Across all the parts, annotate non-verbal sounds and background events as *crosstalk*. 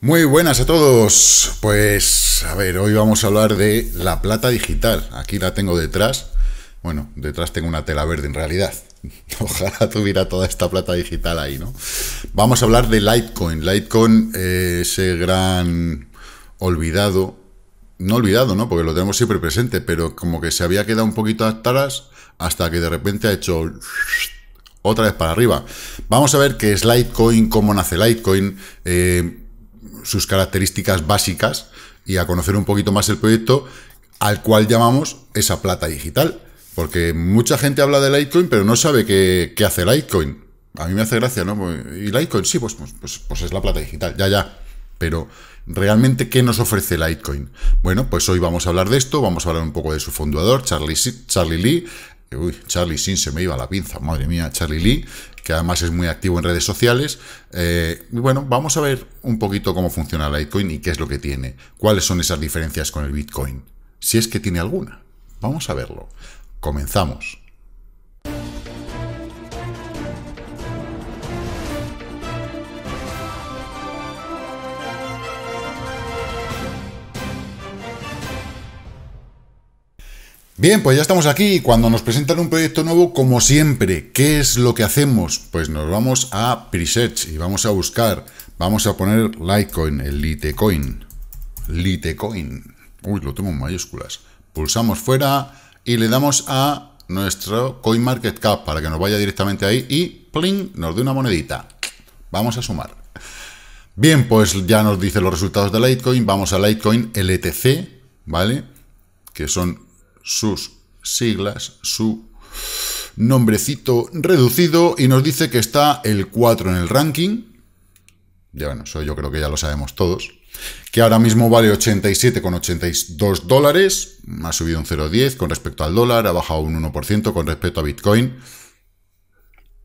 Muy buenas a todos. Pues a ver, hoy vamos a hablar de la plata digital. Aquí la tengo detrás. Bueno, detrás tengo una tela verde en realidad. *laughs* Ojalá tuviera toda esta plata digital ahí, ¿no? Vamos a hablar de Litecoin. Litecoin, ese gran olvidado, no olvidado, ¿no? Porque lo tenemos siempre presente, pero como que se había quedado un poquito a hasta que de repente ha hecho otra vez para arriba. Vamos a ver qué es Litecoin, cómo nace Litecoin, eh, sus características básicas y a conocer un poquito más el proyecto al cual llamamos esa plata digital. Porque mucha gente habla de Litecoin, pero no sabe qué, qué hace Litecoin. A mí me hace gracia, ¿no? Y Litecoin, sí, pues, pues, pues, pues es la plata digital, ya, ya. Pero, ¿realmente qué nos ofrece Litecoin? Bueno, pues hoy vamos a hablar de esto, vamos a hablar un poco de su fundador, Charlie, Charlie Lee, uy, Charlie Sin se me iba la pinza, madre mía, Charlie Lee, que además es muy activo en redes sociales. Eh, y bueno, vamos a ver un poquito cómo funciona Litecoin y qué es lo que tiene, cuáles son esas diferencias con el Bitcoin, si es que tiene alguna. Vamos a verlo. Comenzamos. Bien, pues ya estamos aquí. Cuando nos presentan un proyecto nuevo, como siempre, ¿qué es lo que hacemos? Pues nos vamos a preset y vamos a buscar. Vamos a poner Litecoin, el Litecoin. Litecoin. Uy, lo tengo en mayúsculas. Pulsamos fuera y le damos a nuestro CoinMarketCap para que nos vaya directamente ahí y pling, nos dé una monedita. Vamos a sumar. Bien, pues ya nos dice los resultados de Litecoin. Vamos a Litecoin LTC, ¿vale? Que son sus siglas, su nombrecito reducido y nos dice que está el 4 en el ranking. Ya bueno, eso yo creo que ya lo sabemos todos. Que ahora mismo vale 87,82 dólares. Ha subido un 0,10 con respecto al dólar, ha bajado un 1% con respecto a Bitcoin.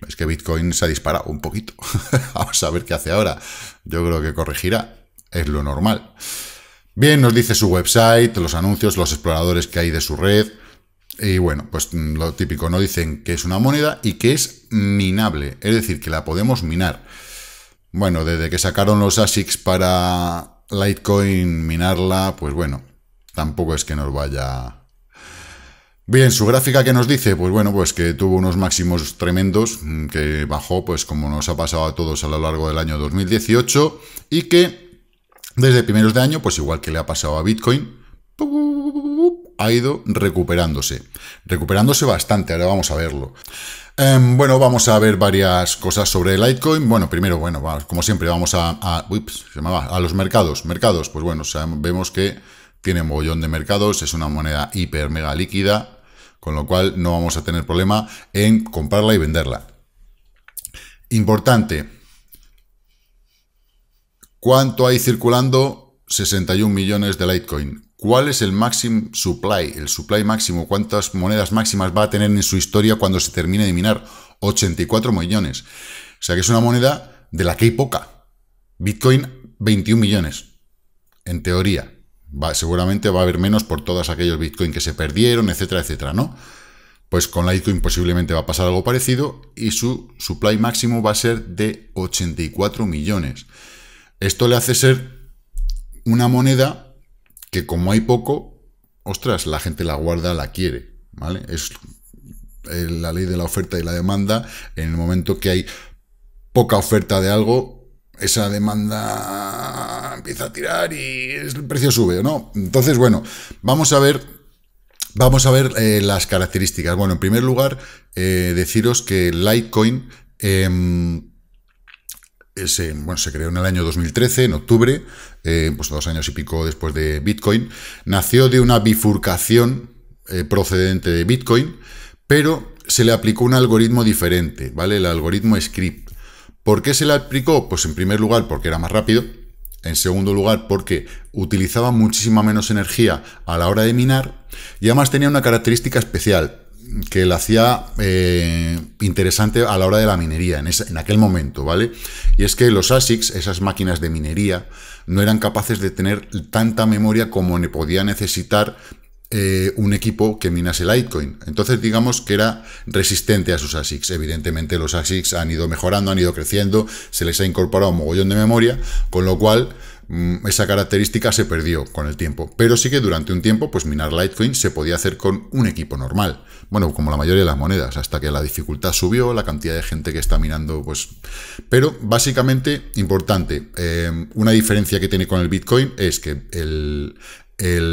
Es que Bitcoin se ha disparado un poquito. *laughs* Vamos a ver qué hace ahora. Yo creo que corregirá. Es lo normal. Bien, nos dice su website, los anuncios, los exploradores que hay de su red. Y bueno, pues mm, lo típico, no dicen que es una moneda y que es minable, es decir, que la podemos minar. Bueno, desde que sacaron los ASICs para Litecoin, minarla, pues bueno, tampoco es que nos vaya... Bien, su gráfica que nos dice, pues bueno, pues que tuvo unos máximos tremendos, mm, que bajó, pues como nos ha pasado a todos a lo largo del año 2018, y que desde primeros de año, pues igual que le ha pasado a Bitcoin, ha ido recuperándose. Recuperándose bastante, ahora vamos a verlo. Em, bueno, vamos a ver varias cosas sobre Litecoin. Bueno, primero, bueno, como siempre, vamos a, a los mercados. Mercados, pues bueno, vemos que tiene un mogollón de mercados, es una moneda hiper mega líquida, con lo cual no vamos a tener problema en comprarla y venderla. Importante, ¿Cuánto hay circulando? 61 millones de Litecoin. ¿Cuál es el máximo supply? El supply máximo, ¿cuántas monedas máximas va a tener en su historia cuando se termine de minar? 84 millones. O sea que es una moneda de la que hay poca. Bitcoin, 21 millones. En teoría. seguramente va a haber menos por todos aquellos Bitcoin que se perdieron, etcétera, etcétera, ¿no? Pues con Litecoin posiblemente va a pasar algo parecido y su supply máximo va a ser de 84 millones. Esto le hace ser una moneda que como hay poco, ostras, la gente la guarda, la quiere, ¿vale? Es eh, la ley de la oferta y la demanda. En el momento que hay poca oferta de algo, esa demanda empieza a tirar y el precio sube, ¿no? Entonces, bueno, vamos a ver... Vamos a ver eh, las características. Bueno, en primer lugar, eh, deciros que Litecoin em, se, bueno, se creó en el año 2013, en octubre, eh, pues dos años y pico después de Bitcoin, nació de una bifurcación eh, procedente de Bitcoin, pero se le aplicó un algoritmo diferente, ¿vale? El algoritmo script. ¿Por qué se le aplicó? Pues en primer lugar porque era más rápido, en segundo lugar porque utilizaba muchísima menos energía a la hora de minar y además tenía una característica especial, que la hacía eh, interesante a la hora de la minería, en, aquel momento, ¿vale? Y es que los ASICs, esas máquinas de minería, no eran capaces de tener tanta memoria como ne podía necesitar eh, un equipo que minase Litecoin. Entonces, digamos que era resistente a sus ASICs. Evidentemente, los ASICs han ido mejorando, han ido creciendo, se les ha incorporado un mogollón de memoria, con lo cual Mm, esa característica se perdió con el tiempo. Pero sí que durante un tiempo, pues minar Litecoin se podía hacer con un equipo normal. Bueno, como la mayoría de las monedas, hasta que la dificultad subió, la cantidad de gente que está minando, pues... Pero básicamente, importante, eh, una diferencia que tiene con el Bitcoin es que el,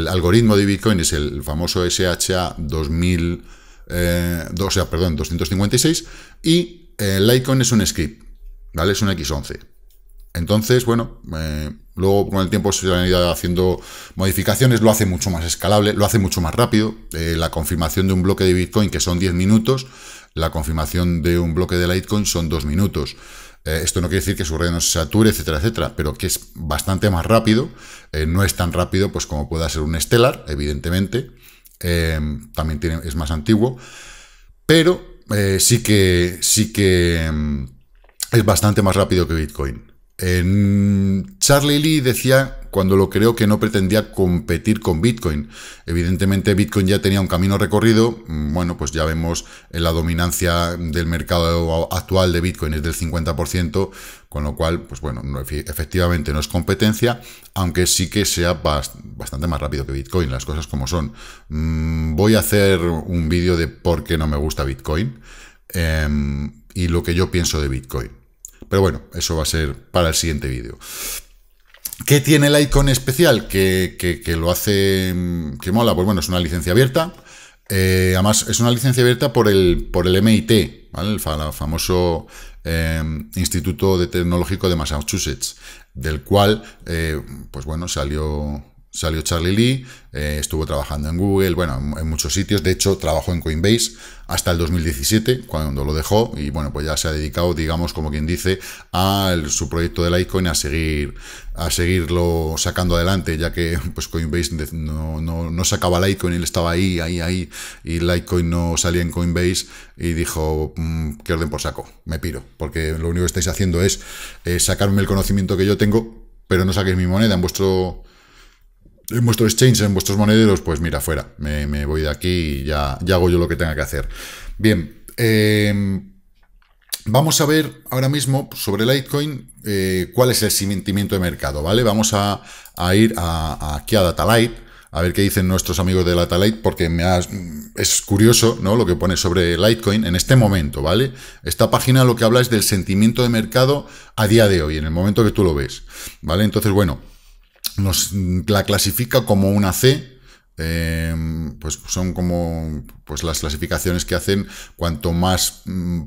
algoritmo de Bitcoin es el famoso SHA 2000... Eh, o sea, perdón, 256 y el eh, Litecoin es un script, ¿vale? Es un X11. Entonces, bueno, Luego, con el tiempo, se han ido haciendo modificaciones, lo hace mucho más escalable, lo hace mucho más rápido. Eh, la confirmación de un bloque de Bitcoin, que son 10 minutos, la confirmación de un bloque de Litecoin son 2 minutos. Eh, esto no quiere decir que su red no se sature, etcétera, etcétera, pero que es bastante más rápido. Eh, no es tan rápido pues, como pueda ser un Stellar, evidentemente. también tiene, es más antiguo. Pero sí que, sí que mm, es bastante más rápido que Bitcoin. En Charlie Lee decía cuando lo creo que no pretendía competir con Bitcoin. Evidentemente Bitcoin ya tenía un camino recorrido, mm, bueno, pues ya vemos la dominancia del mercado actual de Bitcoin es del 50%, con lo cual, pues bueno, efectivamente no es competencia, aunque sí que sea bastante más rápido que Bitcoin, las cosas como son. Mm, voy a hacer un vídeo de por qué no me gusta Bitcoin em, y lo que yo pienso de Bitcoin. Pero bueno, eso va a ser para el siguiente vídeo. ¿Qué tiene el icon especial? Que, lo hace... Mm, que mola. Pues bueno, es una licencia abierta. Eh, además, es una licencia abierta por el, por el MIT, ¿vale? el, famoso em, Instituto Tecnológico de Massachusetts, del cual, eh, pues bueno, salió Salió Charlie Lee, eh, estuvo trabajando en Google, bueno, en, muchos sitios. De hecho, trabajó en Coinbase hasta el 2017, cuando lo dejó. Y bueno, pues ya se ha dedicado, digamos, como quien dice, a su proyecto de Litecoin a seguir a seguirlo sacando adelante, ya que pues Coinbase no, no, sacaba Litecoin, él estaba ahí, ahí, ahí, y Litecoin no salía en Coinbase. Y dijo, mm, ¿qué orden por saco, me piro, porque lo único que estáis haciendo es eh, sacarme el conocimiento que yo tengo, pero no saquéis mi moneda en vuestro en vuestro exchange, en vuestros monederos, pues mira, fuera, me, voy de aquí y ya, hago yo lo que tenga que hacer. Bien, em, vamos a ver ahora mismo sobre Litecoin eh, cuál es el sentimiento de mercado, ¿vale? Vamos a, ir a, a aquí a a ver qué dicen nuestros amigos de Datalight, porque me es curioso ¿no? lo que pone sobre Litecoin en este momento, ¿vale? Esta página lo que habla es del sentimiento de mercado a día de hoy, en el momento que tú lo ves, ¿vale? Entonces, bueno nos la clasifica como una C, eh, pues son como pues las clasificaciones que hacen cuanto más mm,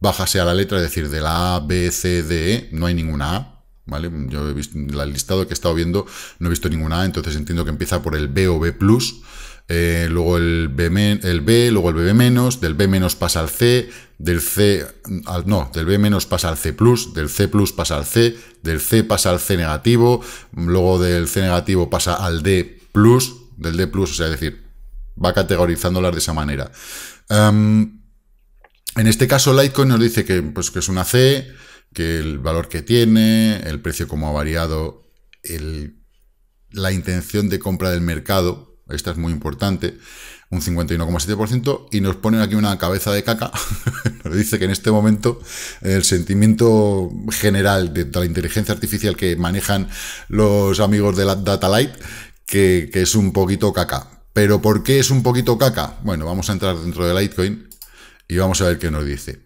baja sea la letra, es decir, de la A, B, C, D, e, no hay ninguna A, ¿vale? Yo he visto el listado que he estado viendo, no he visto ninguna A, entonces entiendo que empieza por el B o B+, eh, luego el B, el B, luego el B menos, del B menos pasa al C, del C al, no, del B menos pasa al C del C pasa al C, del C pasa al C negativo, luego del C negativo pasa al D del D o sea, es decir, va categorizándolas de esa manera. Em, en este caso, Litecoin nos dice que, pues, que es una C, que el valor que tiene, el precio como ha variado, la intención de compra del mercado, esta es muy importante, un 51,7%, y nos ponen aquí una cabeza de caca, *laughs* nos dice que en este momento el sentimiento general de, la inteligencia artificial que manejan los amigos de la Data Light, que, es un poquito caca. ¿Pero por qué es un poquito caca? Bueno, vamos a entrar dentro de Litecoin y vamos a ver qué nos dice.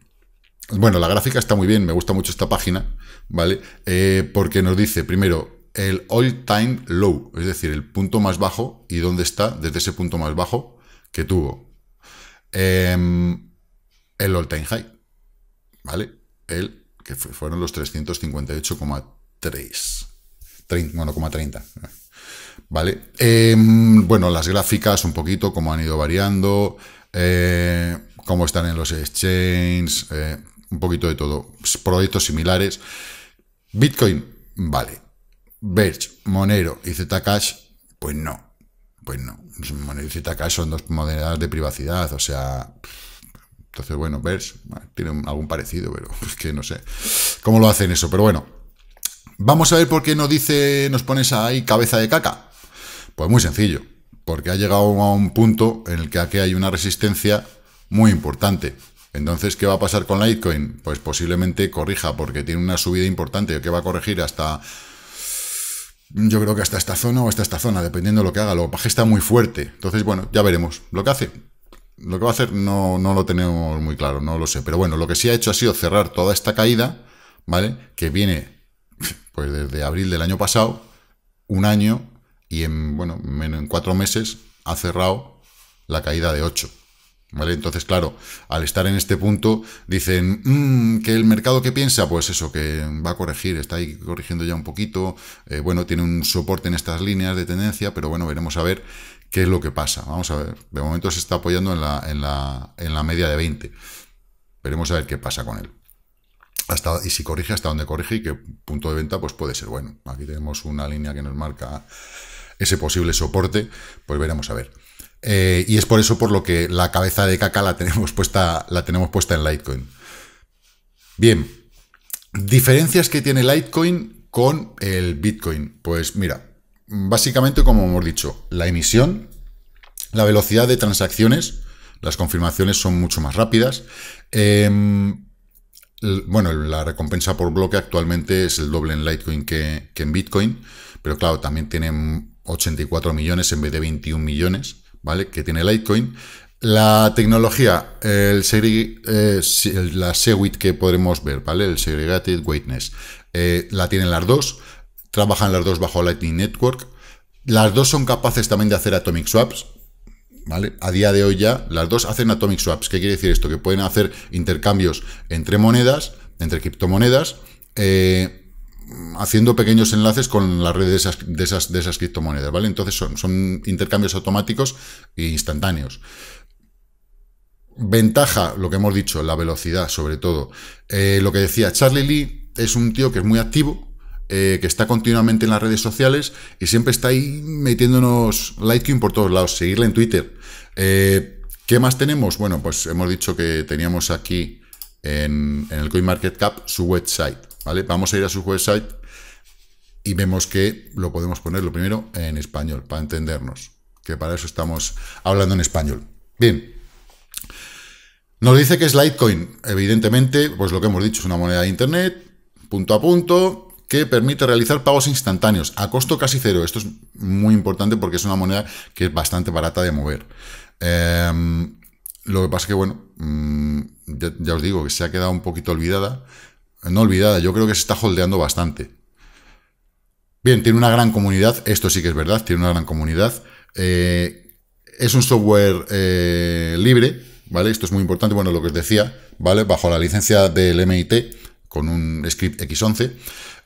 Bueno, la gráfica está muy bien, me gusta mucho esta página, ¿vale? Eh, porque nos dice, primero, el all time low, es decir, el punto más bajo y dónde está desde ese punto más bajo que tuvo. Em, el all time high, ¿vale? El que fueron los 358,3. bueno, 30. ¿Vale? Em, bueno, las gráficas un poquito, cómo han ido variando, eh, cómo están en los exchanges, eh, un poquito de todo. Proyectos similares. Bitcoin, vale. Verge, Monero y Zcash, pues no. Pues no. Monero y Zcash son dos monedas de privacidad, o sea... Entonces, bueno, Verge tiene algún parecido, pero *laughs* es que no sé cómo lo hacen eso. Pero bueno, vamos a ver por qué nos dice, nos pones ahí cabeza de caca. Pues muy sencillo, porque ha llegado a un punto en el que aquí hay una resistencia muy importante. Entonces, ¿qué va a pasar con Litecoin? Pues posiblemente corrija porque tiene una subida importante que va a corregir hasta yo creo que hasta esta zona o hasta esta zona, dependiendo de lo que haga. Lo paje está muy fuerte. Entonces, bueno, ya veremos. Lo que hace, lo que va a hacer no, no lo tenemos muy claro, no lo sé. Pero bueno, lo que sí ha hecho ha sido cerrar toda esta caída, ¿vale? Que viene, pues desde abril del año pasado, un año, y en, bueno, en cuatro meses ha cerrado la caída de 8. Entonces, claro, al estar en este punto, dicen mm, que el mercado que piensa, pues eso, que va a corregir, está ahí corrigiendo ya un poquito, eh, bueno, tiene un soporte en estas líneas de tendencia, pero bueno, veremos a ver qué es lo que pasa. Vamos a ver, de momento se está apoyando en la, media de 20. Veremos a ver qué pasa con él. Hasta, y si corrige, hasta dónde corrige y qué punto de venta, pues puede ser bueno. Aquí tenemos una línea que nos marca ese posible soporte, pues veremos a ver. Eh, y es por eso por lo que la cabeza de caca la tenemos puesta, la tenemos puesta en Litecoin. Bien, diferencias que tiene Litecoin con el Bitcoin. Pues mira, básicamente como hemos dicho, la emisión, la velocidad de transacciones, las confirmaciones son mucho más rápidas. Em, bueno, la recompensa por bloque actualmente es el doble en Litecoin que, que en Bitcoin, pero claro, también tienen 84 millones en vez de 21 millones. ¿vale? Que tiene Litecoin. La tecnología, el eh, la Segwit que podremos ver, ¿vale? El Segregated Weightness, eh, la tienen las dos, trabajan las dos bajo Lightning Network. Las dos son capaces también de hacer atomic swaps, ¿vale? A día de hoy ya, las dos hacen atomic swaps. ¿Qué quiere decir esto? Que pueden hacer intercambios entre monedas, entre criptomonedas, eh, haciendo pequeños enlaces con las redes de esas, criptomonedas, ¿vale? Entonces son, intercambios automáticos e instantáneos. Ventaja, lo que hemos dicho, la velocidad, sobre todo. Eh, lo que decía Charlie Lee es un tío que es muy activo, eh, que está continuamente en las redes sociales y siempre está ahí metiéndonos Litecoin por todos lados, seguirle en Twitter. Eh, ¿Qué más tenemos? Bueno, pues hemos dicho que teníamos aquí en, en el CoinMarketCap su website. Vamos a ir a su website y vemos que lo podemos poner, lo primero, en español, para entendernos, que para eso estamos hablando en español. Bien. Nos dice que es Litecoin, evidentemente, pues lo que hemos dicho, es una moneda de Internet, punto a punto, que permite realizar pagos instantáneos a costo casi cero. Esto es muy importante porque es una moneda que es bastante barata de mover. Em, lo que pasa es que, bueno, mm, ya, os digo que se ha quedado un poquito olvidada no olvidada. Yo creo que se está holdeando bastante. Bien, tiene una gran comunidad. Esto sí que es verdad, tiene una gran comunidad. Eh, es un software eh, libre, ¿vale? Esto es muy importante. Bueno, lo que os decía, ¿vale? Bajo la licencia del MIT con un script X11.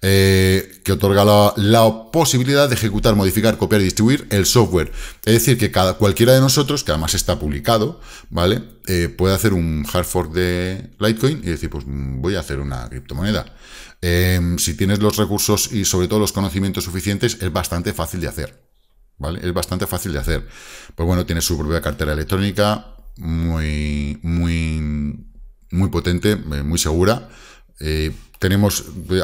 Eh, que otorga la, posibilidad de ejecutar, modificar, copiar y distribuir el software. Es decir, que cada, cualquiera de nosotros, que además está publicado, ¿vale? Eh, puede hacer un hard fork de Litecoin y decir, pues mm, voy a hacer una criptomoneda. Em, si tienes los recursos y sobre todo los conocimientos suficientes, es bastante fácil de hacer. ¿Vale? Es bastante fácil de hacer. Pues bueno, tiene su propia cartera electrónica, muy, muy, muy potente, eh, muy segura. Eh,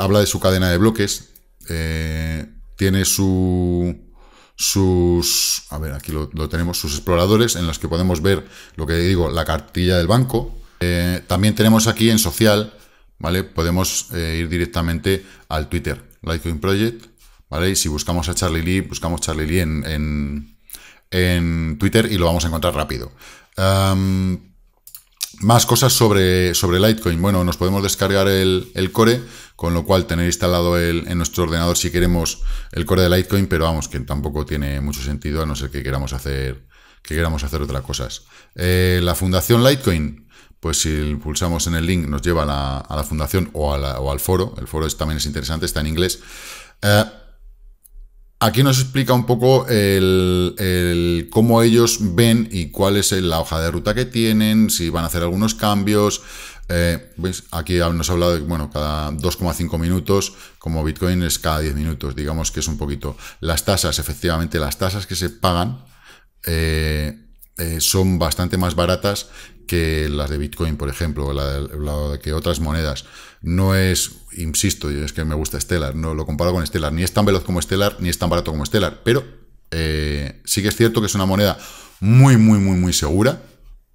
habla de su cadena de bloques, eh, tiene su, sus, a ver, aquí lo, tenemos, sus exploradores en los que podemos ver lo que digo, la cartilla del banco. Eh, también tenemos aquí en social, ¿vale? Podemos eh, ir directamente al Twitter, Litecoin Project, ¿vale? Y si buscamos a Charlie Lee, buscamos Charlie Lee en, Twitter y lo vamos a encontrar rápido. Más cosas sobre, sobre Litecoin. Bueno, nos podemos descargar el, core, con lo cual tener instalado en nuestro ordenador si queremos el core de Litecoin, pero vamos, que tampoco tiene mucho sentido a no ser que queramos hacer, que queramos hacer otras cosas. Eh, la fundación Litecoin, pues si pulsamos en el link nos lleva a la, fundación o, al foro. El foro también es interesante, está en inglés. Eh, Aquí nos explica un poco el, cómo ellos ven y cuál es la hoja de ruta que tienen, si van a hacer algunos cambios. Eh, Aquí nos ha hablado de, bueno, cada 2,5 minutos, como Bitcoin es cada 10 minutos, digamos que es un poquito. Las tasas, efectivamente, las tasas que se pagan eh, eh, son bastante más baratas que las de Bitcoin, por ejemplo, o la, de que otras monedas no es, insisto, es que me gusta Stellar, no lo comparo con Stellar, ni es tan veloz como Stellar, ni es tan barato como Stellar, pero eh, sí que es cierto que es una moneda muy, muy, muy, muy segura,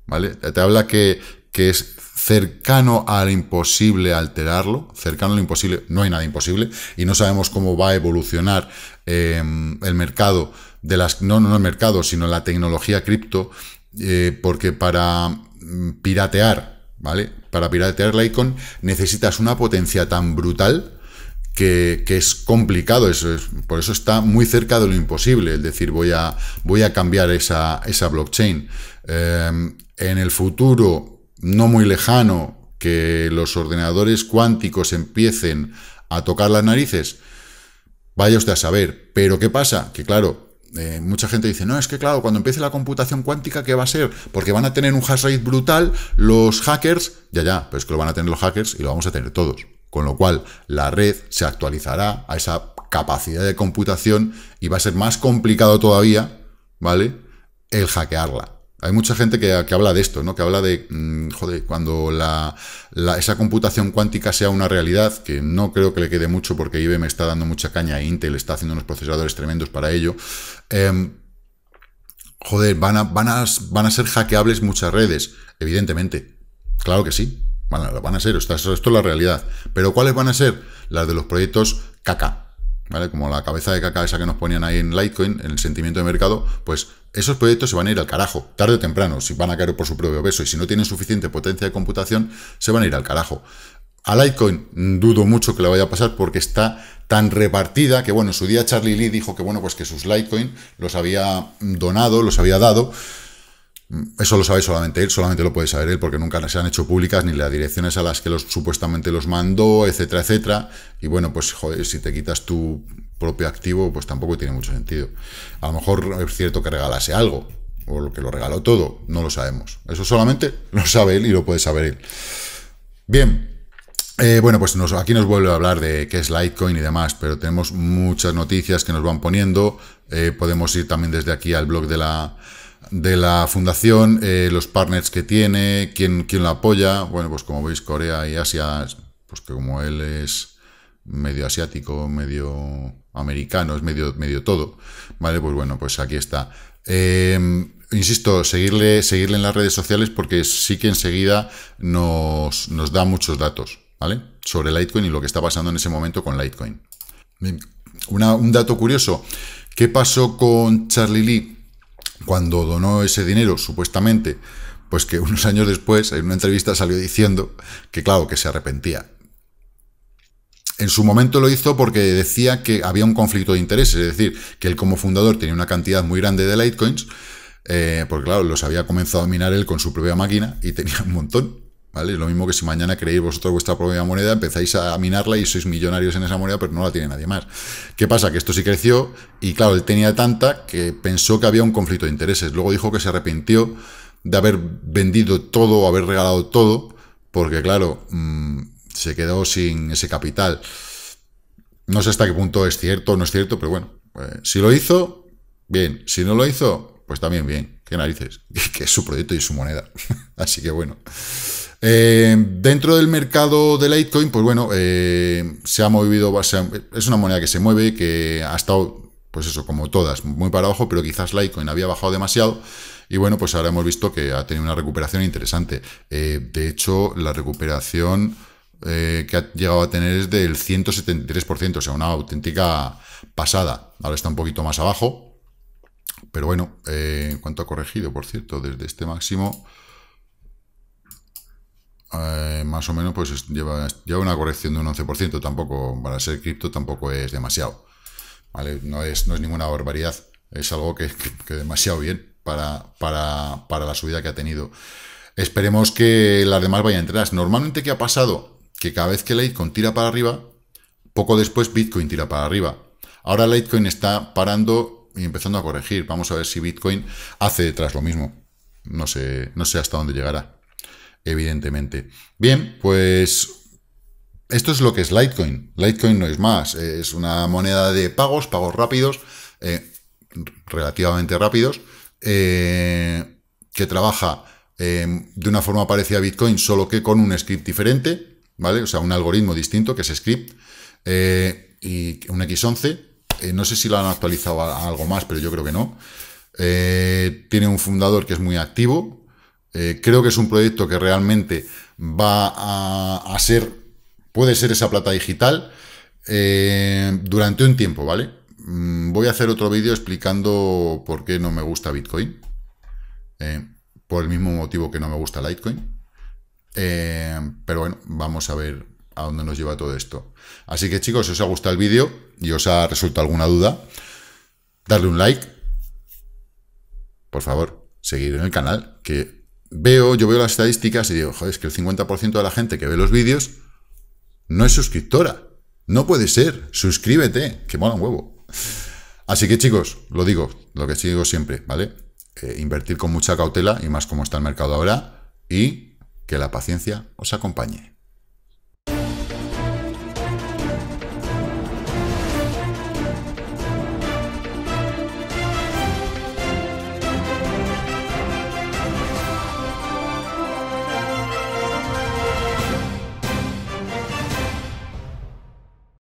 ¿vale? Te habla que, que es cercano al imposible alterarlo, cercano al imposible, no hay nada imposible, y no sabemos cómo va a evolucionar em, el mercado, de las, no, no el mercado, sino la tecnología cripto, eh, porque para mm, piratear ¿vale? Para piratear la icon necesitas una potencia tan brutal que, es complicado, eso por eso está muy cerca de lo imposible, es decir, voy a, voy a cambiar esa, blockchain. Em, en el futuro, no muy lejano, que los ordenadores cuánticos empiecen a tocar las narices, vaya usted a saber. Pero ¿qué pasa? Que claro, eh, mucha gente dice, no, es que claro, cuando empiece la computación cuántica, ¿qué va a ser? Porque van a tener un hash rate brutal los hackers, ya, ya, pero es que lo van a tener los hackers y lo vamos a tener todos. Con lo cual, la red se actualizará a esa capacidad de computación y va a ser más complicado todavía, ¿vale? El hackearla. Hay mucha gente que, habla de esto, ¿no? Que habla de, mm, joder, cuando esa computación cuántica sea una realidad, que no creo que le quede mucho porque IBM está dando mucha caña a e Intel está haciendo unos procesadores tremendos para ello. Em, joder, van a, ser hackeables muchas redes, evidentemente. Claro que sí, van a, ser, esto, esto es la realidad. Pero ¿cuáles van a ser? Las de los proyectos caca, como la cabeza de caca esa que nos ponían ahí en Litecoin, en el sentimiento de mercado, pues esos proyectos se van a ir al carajo, tarde o temprano, si van a caer por su propio peso y si no tienen suficiente potencia de computación, se van a ir al carajo. A Litecoin dudo mucho que le vaya a pasar porque está tan repartida que, bueno, en su día Charlie Lee dijo que, bueno, pues que sus Litecoin los había donado, los había dado eso lo sabe solamente él, solamente lo puede saber él, porque nunca se han hecho públicas ni las direcciones a las que supuestamente los mandó, etcétera, etcétera. Y bueno, pues si te quitas tu propio activo, pues tampoco tiene mucho sentido. A lo mejor es cierto que regalase algo, o lo que lo regaló todo, no lo sabemos. Eso solamente *laughs* lo sabe él y lo puede saber él. Bien, eh, bueno, pues aquí nos vuelve a hablar de qué es Litecoin y demás, pero tenemos muchas noticias que nos van poniendo. Eh, podemos ir también desde aquí al blog de la de la fundación, eh, los partners que tiene, quién, quién la apoya. Bueno, pues como veis, Corea y Asia, pues que como él es medio asiático, medio americano, es medio, medio todo. Vale, pues bueno, pues aquí está. Em, insisto, seguirle, seguirle en las redes sociales porque sí que enseguida nos, nos da muchos datos, ¿vale? Sobre Litecoin y lo que está pasando en ese momento con Litecoin. un dato curioso, ¿qué pasó con Charlie Lee? cuando donó ese dinero, supuestamente, pues que unos años después, en una entrevista, salió diciendo que, claro, que se arrepentía. En su momento lo hizo porque decía que había un conflicto de intereses, es decir, que él como fundador tenía una cantidad muy grande de Litecoins, eh, porque claro, los había comenzado a minar él con su propia máquina y tenía un montón. Es lo mismo que si mañana creéis vosotros vuestra propia moneda, empezáis a minarla y sois millonarios en esa moneda, pero no la tiene nadie más. ¿Qué pasa? Que esto sí creció y claro, él tenía tanta que pensó que había un conflicto de intereses. Luego dijo que se arrepintió de haber vendido todo, o haber regalado todo, porque claro, mm, se quedó sin ese capital. No sé hasta qué punto es cierto o no es cierto, pero bueno, pues, si lo hizo, bien. Si no lo hizo, pues también bien. ¿Qué narices? *laughs* Que es su proyecto y su moneda. *laughs* Así que bueno. Eh, dentro del mercado de Litecoin, pues bueno, eh, se ha movido, es una moneda que se mueve, que ha estado, pues eso, como todas, muy para abajo, pero quizás Litecoin había bajado demasiado. Y bueno, pues ahora hemos visto que ha tenido una recuperación interesante. Eh, de hecho, la recuperación que ha llegado a tener es del 173%, o sea, una auténtica pasada. Ahora está un poquito más abajo. Pero bueno, en cuanto ha corregido, por cierto, desde este máximo, eh, más o menos pues lleva, una corrección de un 11%, tampoco, para ser cripto tampoco es demasiado. ¿vale? No, es, ninguna barbaridad, es algo que, es demasiado bien para, para, la subida que ha tenido. Esperemos que las demás vayan detrás. Normalmente, ¿qué ha pasado? Que cada vez que Litecoin tira para arriba, poco después Bitcoin tira para arriba. Ahora Litecoin está parando y empezando a corregir. Vamos a ver si Bitcoin hace detrás lo mismo. No sé, no sé hasta dónde llegará evidentemente. Bien, pues esto es lo que es Litecoin. Litecoin no es más, es una moneda de pagos, pagos rápidos, eh, relativamente rápidos, eh, que trabaja eh, de una forma parecida a Bitcoin, solo que con un script diferente, ¿vale? O sea, un algoritmo distinto que es script, y un X11. no sé si lo han actualizado algo más, pero yo creo que no. tiene un fundador que es muy activo, eh, creo que es un proyecto que realmente va a, ser, puede ser esa plata digital eh, durante un tiempo, ¿vale? Mm, voy a hacer otro vídeo explicando por qué no me gusta Bitcoin, eh, por el mismo motivo que no me gusta Litecoin. pero bueno, vamos a ver a dónde nos lleva todo esto. Así que chicos, si os ha gustado el vídeo y os ha resuelto alguna duda, darle un like, por favor, seguir en el canal, que veo, yo veo las estadísticas y digo, joder, es que el 50% de la gente que ve los vídeos no es suscriptora. No puede ser. Suscríbete, que mola un huevo. Así que chicos, lo digo, lo que digo siempre, ¿vale? Eh, invertir con mucha cautela y más como está el mercado ahora y que la paciencia os acompañe.